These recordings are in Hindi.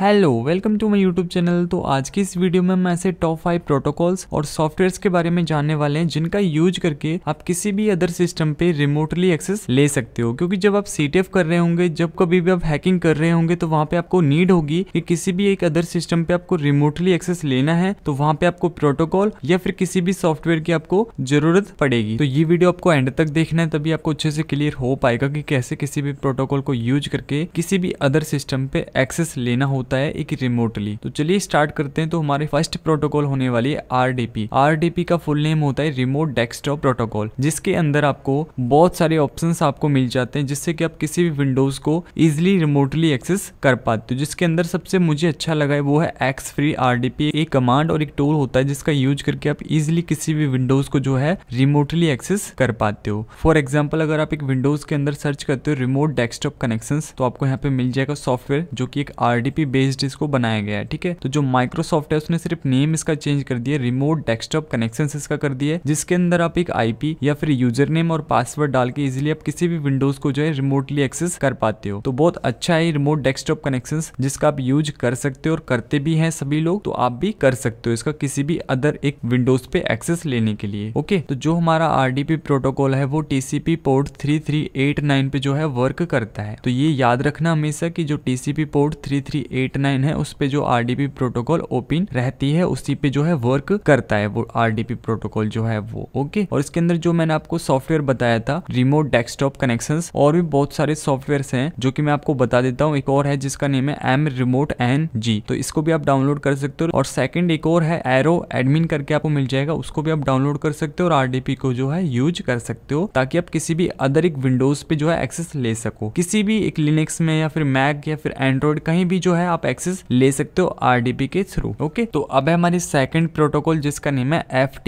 hello welcome to my YouTube channel तो आज की इस वीडियो में हम ऐसे टॉप फाइव प्रोटोकॉल्स और सॉफ्टवेयर्स के बारे में जानने वाले हैं जिनका यूज करके आप किसी भी अदर सिस्टम पे रिमोटली एक्सेस ले सकते हो क्योंकि जब आप सी कर रहे होंगे जब कभी भी आप हैकिंग कर रहे होंगे तो वहाँ पे आपको नीड होगी कि किसी भी एक अदर सिस्टम पे आपको रिमोटली एक्सेस लेना है तो वहाँ पे आपको प्रोटोकॉल या फिर किसी भी सॉफ्टवेयर की आपको जरूरत पड़ेगी तो ये वीडियो आपको एंड तक देखना है तभी आपको अच्छे से क्लियर हो पाएगा कि कैसे किसी भी प्रोटोकॉल को यूज करके किसी भी अदर सिस्टम पे एक्सेस लेना होता होता है एक रिमोटली तो चलिए स्टार्ट करते हैं तो हमारे फर्स्ट प्रोटोकॉल होने वाली है आरडीपी आरडीपी का फुल नेम होता है रिमोट डेस्कटॉप प्रोटोकॉल जिसके अंदर आपको बहुत सारे ऑप्शन आपको मिल जाते हैं जिससे कि आप किसी भी विंडोज को इजिली रिमोटली एक्सेस कर पाते हो तो जिसके अंदर सबसे मुझे अच्छा लगा है वो है एक्स फ्री आरडीपी एक कमांड और एक टूल होता है जिसका यूज करके आप इजिली किसी भी विंडोज को जो है रिमोटली एक्सेस कर पाते हो फॉर एग्जाम्पल अगर आप एक विंडोज के अंदर सर्च करते हो रिमोट डेस्कटॉप कनेक्शन तो आपको यहाँ पे मिल जाएगा सॉफ्टवेयर जो की एक आरडीपी बेस्ड इसको बनाया गया है ठीक है तो जो माइक्रोसॉफ्ट है उसने सिर्फ नेम इसका चेंज कर दिया रिमोट डेस्कटॉप कनेक्शन इसका कर दिया जिसके अंदर आप एक आईपी या फिर यूजर नेम और पासवर्ड डाल के इजिली आप किसी भी विंडोज को जो है रिमोटली एक्सेस कर पाते हो तो बहुत अच्छा है रिमोट डेस्कटॉप कनेक्शन जिसका आप यूज कर सकते हो और करते भी है सभी लोग तो आप भी कर सकते हो इसका किसी भी अदर एक विंडोज पे एक्सेस लेने के लिए ओके तो जो हमारा आरडीपी प्रोटोकॉल है वो टीसीपी पोर्ट 3389 पे जो है वर्क करता है तो ये याद रखना हमेशा कि जो टीसीपी पोर्ट 3389 89 है उस पे जो आरडीपी प्रोटोकॉल ओपन रहती है उसी पे जो है वर्क करता है वो आरडीपी प्रोटोकॉल जो है वो ओके और इसके अंदर जो मैंने आपको सॉफ्टवेयर बताया था रिमोट डेस्कटॉप कनेक्शन और भी बहुत सारे सॉफ्टवेयर है जो की मैं आपको बता देता हूँ एक और है जिसका नेम है एम रिमोट एन जी तो इसको भी आप डाउनलोड कर सकते हो और सेकेंड एक और है एरो एडमिन करके आपको मिल जाएगा उसको भी आप डाउनलोड कर सकते हो और आरडीपी को जो है यूज कर सकते हो ताकि आप किसी भी अदर एक विंडोज पे जो है एक्सेस ले सको किसी भी एक लिनक्स में या फिर मैक या फिर एंड्रॉइड कहीं भी जो है आप एक्सेस ले सकते हो आर के थ्रू ओके तो अब है हमारी सेकंड प्रोटोकॉल जिसका नेम है एफ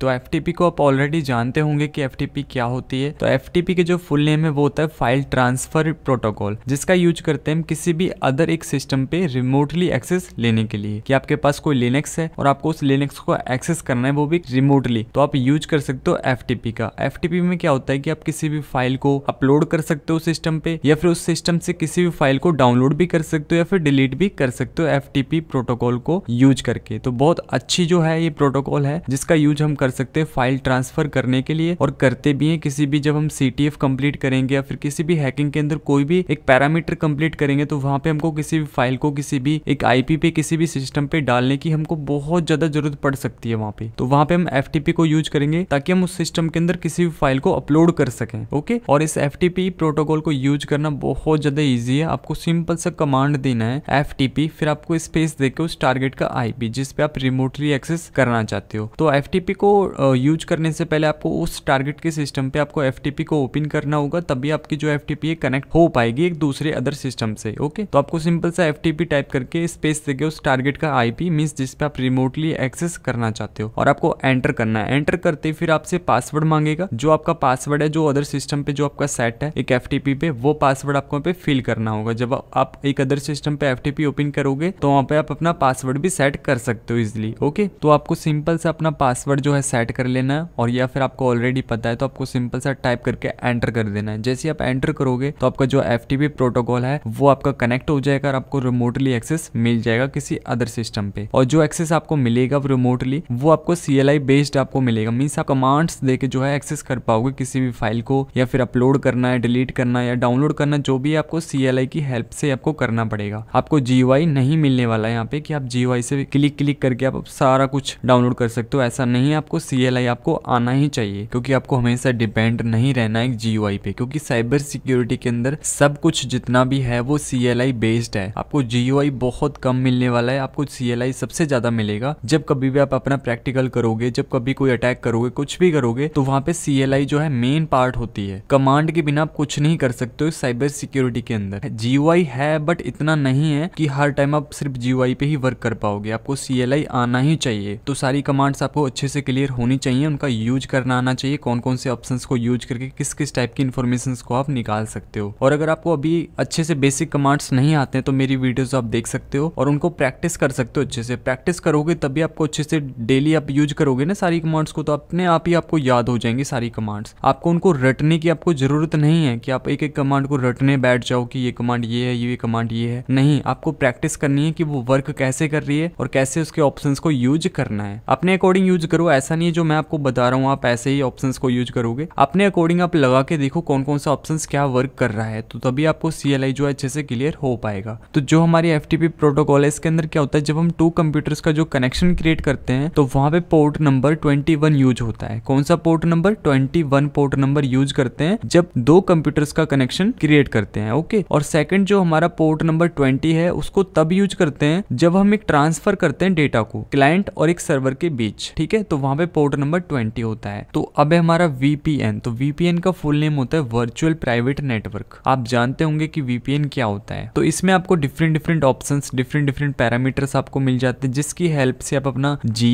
तो एफ को आप ऑलरेडी जानते होंगे कि एफ क्या होती है तो एफ के जो फुल नेम है वो होता है फाइल ट्रांसफर प्रोटोकॉल जिसका यूज करते हैं किसी भी अदर एक सिस्टम पे रिमोटली एक्सेस लेने के लिए कि आपके पास कोई लिनक्स है और आपको उस लिनक्स को एक्सेस करना है वो भी रिमोटली तो आप यूज कर सकते हो एफ का एफ में क्या होता है कि आप किसी भी फाइल को अपलोड कर सकते हो सिस्टम पे या फिर उस सिस्टम से किसी भी फाइल को डाउनलोड भी कर सकते हो या फिर डिलीट भी कर सकते हो एफ प्रोटोकॉल को यूज करके तो बहुत अच्छी जो है ये प्रोटोकॉल है जिसका यूज हम कर सकते हैं फाइल ट्रांसफर करने के लिए और करते भी हैं किसी भी जब हम सी टी कंप्लीट करेंगे या फिर किसी भी हैकिंग के अंदर कोई भी एक पैरामीटर कंप्लीट करेंगे तो वहां पे हमको किसी भी फाइल को किसी भी एक आईपी पे किसी भी सिस्टम पे डालने की हमको बहुत ज्यादा जरूरत पड़ सकती है वहां पे तो वहां पे हम एफ को यूज करेंगे ताकि हम उस सिस्टम के अंदर किसी भी फाइल को अपलोड कर सकें ओके और इस एफ प्रोटोकॉल को यूज करना बहुत ज्यादा ईजी है आपको सिंपल सा कमांड देना है एफ फिर आपको स्पेस देकर उस टारगेट का आई जिस पे आप रिमोटली एक्सेस करना चाहते हो तो एफ को यूज करने से पहले आपको उस टारगेट के सिस्टम पे आपको एफ को ओपन करना होगा तभी आपकी जो एफ है कनेक्ट हो पाएगी एक दूसरे अदर सिस्टम से ओके तो आपको सिंपल सा एफ टाइप करके स्पेस देके उस टारगेट का आई पी मीन्स जिसपे आप रिमोटली एक्सेस करना चाहते हो और आपको एंटर करना है एंटर करते फिर आपसे पासवर्ड मांगेगा जो आपका पासवर्ड है जो अदर सिस्टम पे जो आपका सेट है एक एफ पे वो पासवर्ड आपको पे फिल करना होगा जब आप एक अदर सिस्टम पे एफ ओटीपी ओपन करोगे तो वहाँ पे आप अपना पासवर्ड भी सेट कर सकते हो इजिली ओके तो आपको सिंपल से अपना पासवर्ड जो है सेट कर लेना है और या फिर आपको ऑलरेडी पता है तो आपको सिंपल सा टाइप करके एंटर कर देना है जैसे आप एंटर करोगे तो आपका जो एफ प्रोटोकॉल है वो आपका कनेक्ट हो जाएगा और आपको रिमोटली एक्सेस मिल जाएगा किसी अदर सिस्टम पे और जो एक्सेस आपको मिलेगा रिमोटली वो आपको सीएलआई बेस्ड आपको मिलेगा मीन्स आप कमांड्स देके जो है एक्सेस कर पाओगे किसी भी फाइल को या फिर अपलोड करना है डिलीट करना या डाउनलोड करना जो भी आपको सीएलआई की हेल्प से आपको करना पड़ेगा आपको जी नहीं मिलने वाला है यहाँ पे कि आप जी से क्लिक क्लिक करके आप सारा कुछ डाउनलोड कर सकते हो ऐसा नहीं आपको सी आपको आना ही चाहिए क्योंकि आपको हमेशा डिपेंड नहीं रहना है जी पे क्योंकि साइबर सिक्योरिटी के अंदर सब कुछ जितना भी है वो सी बेस्ड है आपको जी बहुत कम मिलने वाला है आपको सी सबसे ज्यादा मिलेगा जब कभी भी आप अपना प्रैक्टिकल करोगे जब कभी कोई अटैक करोगे कुछ भी करोगे तो वहाँ पे सी जो है मेन पार्ट होती है कमांड के बिना आप कुछ नहीं कर सकते हो साइबर सिक्योरिटी के अंदर जी है बट इतना नहीं है कि हर टाइम आप सिर्फ जी पे ही वर्क कर पाओगे आपको सी आना ही चाहिए तो सारी कमांड्स आपको अच्छे से क्लियर होनी चाहिए उनका यूज करना आना चाहिए कौन कौन से ऑप्शन को यूज करके किस किस टाइप की इन्फॉर्मेशन को आप निकाल सकते हो और अगर आपको अभी अच्छे से बेसिक कमांड्स नहीं आते हैं तो मेरी वीडियोज आप देख सकते हो और उनको प्रैक्टिस कर सकते हो अच्छे से प्रैक्टिस करोगे तभी आपको अच्छे से डेली आप यूज करोगे ना सारी कमांड्स को तो अपने आप ही आपको याद हो जाएंगे सारी कमांड्स आपको उनको रटने की आपको जरूरत नहीं है कि आप एक एक कमांड को रटने बैठ जाओ कि ये कमांड ये है ये कमांड ये है नहीं आप आपको प्रैक्टिस करनी है कि वो वर्क कैसे कर रही है और कैसे उसके ऑप्शन को यूज करना है अपने अकॉर्डिंग यूज करो ऐसा नहीं है जो मैं आपको बता रहा हूँ आप ऐसे ही ऑप्शन को यूज करोगे अपने अकॉर्डिंग आप लगा के देखो कौन कौन सा ऑप्शन क्या वर्क कर रहा है तो तभी आपको सीएलआई जो अच्छे से क्लियर हो पाएगा तो जो हमारी एफ प्रोटोकॉल है इसके अंदर क्या होता है जब हम टू कंप्यूटर्स का जो कनेक्शन क्रिएट करते हैं तो वहां पे पोर्ट नंबर 21 यूज होता है कौन सा port number 21 port number use करते हैं जब दो कंप्यूटर्स का कनेक्शन क्रिएट करते हैं ओके और सेकंड जो हमारा पोर्ट नंबर 20 है है उसको तब यूज करते हैं जब हम एक ट्रांसफर करते हैं डेटा को क्लाइंट और एक सर्वर के बीच ठीक है तो वहां पे पोर्ट नंबर ट्वेंटी होता है तो अब है हमारा वीपीएन तो वीपीएन का फुल नेम होता है वर्चुअल प्राइवेट नेटवर्क आप जानते होंगे कि वीपीएन क्या होता है तो इसमें आपको different different option different different parameters आपको मिल जाते हैं जिसकी हेल्प से आप अपना जी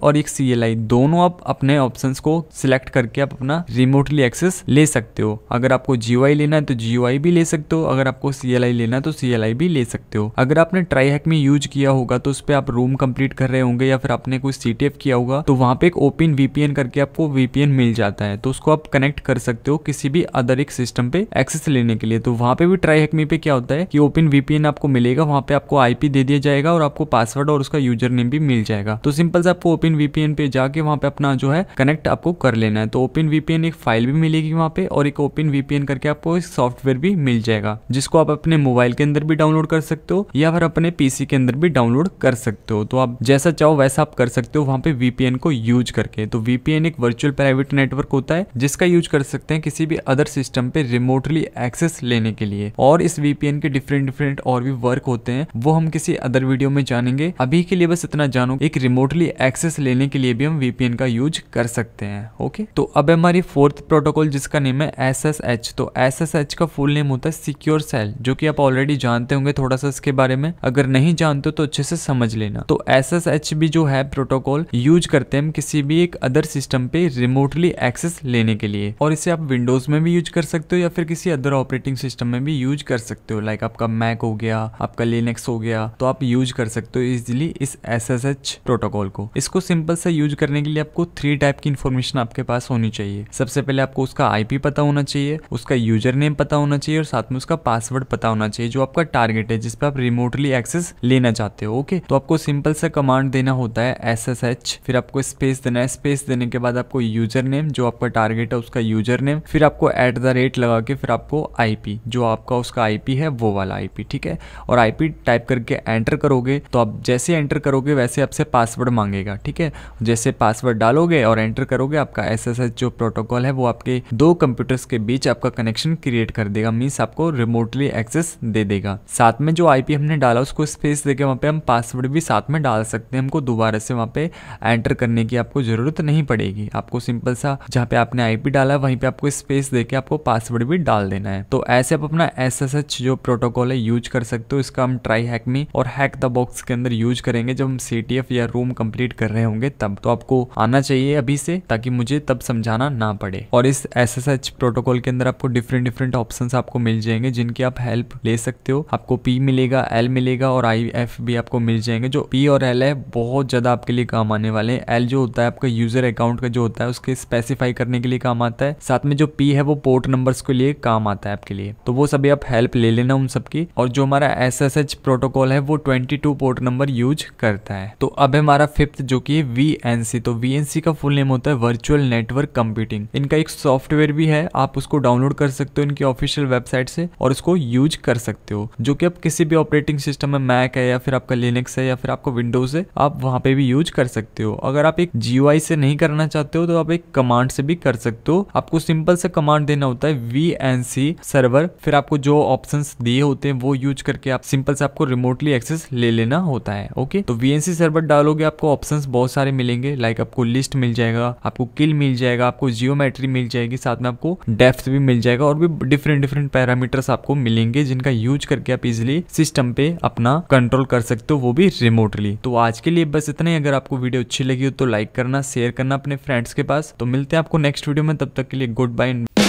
और एक सी दोनों आप अपने ऑप्शन को सिलेक्ट करके आप अपना रिमोटली एक्सेस ले सकते हो अगर आपको जी लेना है तो जी भी ले सकते हो अगर आपको सी लेना है तो सी भी ले सकते हो हो अगर आपने ट्राई हैक में यूज किया होगा तो उस पर आप रूम कंप्लीट कर रहे होंगे या फिर आपने कोई सी किया होगा तो वहाँ पे एक ओपन वीपीएन करके आपको वीपीएन मिल जाता है तो उसको आप कनेक्ट कर सकते हो किसी भी अदर एक सिस्टम पे एक्सेस लेने के लिए तो वहाँ पे भी ट्राई हैक में पे क्या होता है कि ओपन वीपीएन आपको मिलेगा वहाँ पे आपको आईपी दे दिया जाएगा और आपको पासवर्ड और उसका यूजर नेम भी मिल जाएगा तो सिंपल से आपको ओपन वीपीएन पे जाके वहाँ पे अपना जो है कनेक्ट आपको कर लेना है तो ओपन वीपीएन एक फाइल भी मिलेगी वहाँ पे और एक ओपन वीपीएन करके आपको सॉफ्टवेयर भी मिल जाएगा जिसको आप अपने मोबाइल के अंदर भी डाउनलोड कर सकते सकते हो या फिर अपने पीसी के अंदर भी डाउनलोड कर सकते हो तो आप जैसा चाहो वैसा आप कर सकते हो वहां पे वीपीएन को यूज करके तो वीपीएन एक वर्चुअल प्राइवेट नेटवर्क होता है जिसका यूज कर सकते हैं किसी भी अदर सिस्टम पे रिमोटली एक्सेस लेने के लिए और इस वीपीएन के डिफरेंट डिफरेंट और भी वर्क होते हैं वो हम किसी अदर वीडियो में जानेंगे अभी के लिए बस इतना जानो एक रिमोटली एक्सेस लेने के लिए भी हम वीपीएन का यूज कर सकते हैं ओके तो अब हमारी फोर्थ प्रोटोकॉल जिसका नेम है एस तो एस का फुल नेम होता है सिक्योर सेल जो कि आप ऑलरेडी जानते होंगे थोड़ा सा इसके बारे में अगर नहीं जानते तो अच्छे से समझ लेना तो एस एस एच भी जो है प्रोटोकॉल यूज करते हैं हम किसी भी एक अदर सिस्टम पे रिमोटली एक्सेस लेने के लिए और इसे आप विंडोज में भी यूज कर सकते हो या फिर किसी अदर ऑपरेटिंग सिस्टम में भी यूज कर सकते हो लाइक आपका मैक हो गया आपका लिनक्स हो गया तो आप यूज कर सकते हो इजिली इस एस एस एच प्रोटोकॉल को इसको सिंपल से यूज करने के लिए आपको थ्री टाइप की इन्फॉर्मेशन आपके पास होनी चाहिए सबसे पहले आपको उसका आईपी पता होना चाहिए उसका यूजर नेम पता होना चाहिए और साथ में उसका पासवर्ड पता होना चाहिए जो आपका टारगेट है जिस पे आप रिमोटली एक्सेस लेना चाहते हो ओके तो आपको सिंपल सा कमांड देना होता है एस एस एच फिर आपको स्पेस देना है स्पेस देने के बाद आपको यूजर नेम जो आपका टारगेट है उसका यूजर नेम फिर आपको एट द रेट लगा के फिर आपको आईपी जो आपका उसका आईपी है वो वाला आईपी ठीक है और आईपी टाइप करके एंटर करोगे तो आप जैसे एंटर करोगे वैसे आपसे पासवर्ड मांगेगा ठीक है जैसे पासवर्ड डालोगे और एंटर करोगे आपका एस जो प्रोटोकॉल है वो आपके दो कंप्यूटर्स के बीच आपका कनेक्शन क्रिएट कर देगा मीन्स आपको रिमोटली एक्सेस दे देगा साथ में जो आईपी हमने डाला उसको स्पेस देके वहाँ पे हम पासवर्ड भी साथ में डाल सकते हैं हमको दोबारा से वहाँ पे एंटर करने की आपको ज़रूरत नहीं पड़ेगी आपको सिंपल सा जहाँ पे आपने आईपी डाला वहीं पर आपको स्पेस देके आपको पासवर्ड भी डाल देना है तो ऐसे आप अपना एस जो प्रोटोकॉल है यूज कर सकते हो इसका हम ट्राई हैक मी और हैक द बॉक्स के अंदर यूज करेंगे जब हम सी या रूम कंप्लीट कर रहे होंगे तब तो आपको आना चाहिए अभी से ताकि मुझे तब समझाना ना पड़े और इस एस प्रोटोकॉल के अंदर आपको डिफरेंट डिफरेंट ऑप्शन आपको मिल जाएंगे जिनकी आप हेल्प ले सकते हो आपको पी मिले मिलेगा एल मिलेगा और आई एफ भी आपको मिल जाएंगे जो पी और एल है बहुत ज़्यादा आपके लिए काम आने वाले हैं एल जो होता है आपका यूजर अकाउंट का जो होता है उसके स्पेसिफाई करने के लिए काम आता है साथ में जो पी है वो पोर्ट नंबर्स के लिए काम आता है आपके लिए तो वो सभी आप हेल्प ले लेना उन सबकी और जो हमारा एस एस एच प्रोटोकॉल है वो twenty two port number use करता है तो अब हमारा फिफ्थ जो कि वी एन सी तो वी एन सी का फुल नेम होता है वर्चुअल नेटवर्क कंप्यूटिंग इनका एक सॉफ्टवेयर भी है आप उसको डाउनलोड कर सकते हो इनकी ऑफिशियल वेबसाइट से और उसको यूज कर सकते हो जो कि आप किसी भी ऑपरेटिंग सिस्टम है मैक है या फिर आपका लिनक्स है या फिर आपको विंडोज है आप वहां पे भी यूज कर सकते हो अगर आप एक जी से नहीं करना चाहते हो तो आप एक कमांड से भी कर सकते हो आपको सिंपल से कमांड देना होता है वी एन सी सर्वर फिर आपको जो ऑप्शन दिए होते हैं वो यूज करके आप सिंपल से आपको रिमोटली एक्सेस ले लेना होता है ओके तो वी सर्वर डालोगे आपको ऑप्शन बहुत सारे मिलेंगे लाइक आपको लिस्ट मिल जाएगा आपको किल मिल जाएगा आपको जियोमेट्री मिल जाएगी साथ में आपको डेफ्थ भी मिल जाएगा और भी डिफरेंट डिफरेंट पैरामीटर्स आपको मिलेंगे जिनका यूज करके आप इजिली सिस्टम पे अपना कंट्रोल कर सकते हो वो भी रिमोटली तो आज के लिए बस इतना ही अगर आपको वीडियो अच्छी लगी हो तो लाइक करना शेयर करना अपने फ्रेंड्स के पास तो मिलते हैं आपको नेक्स्ट वीडियो में तब तक के लिए गुड बाय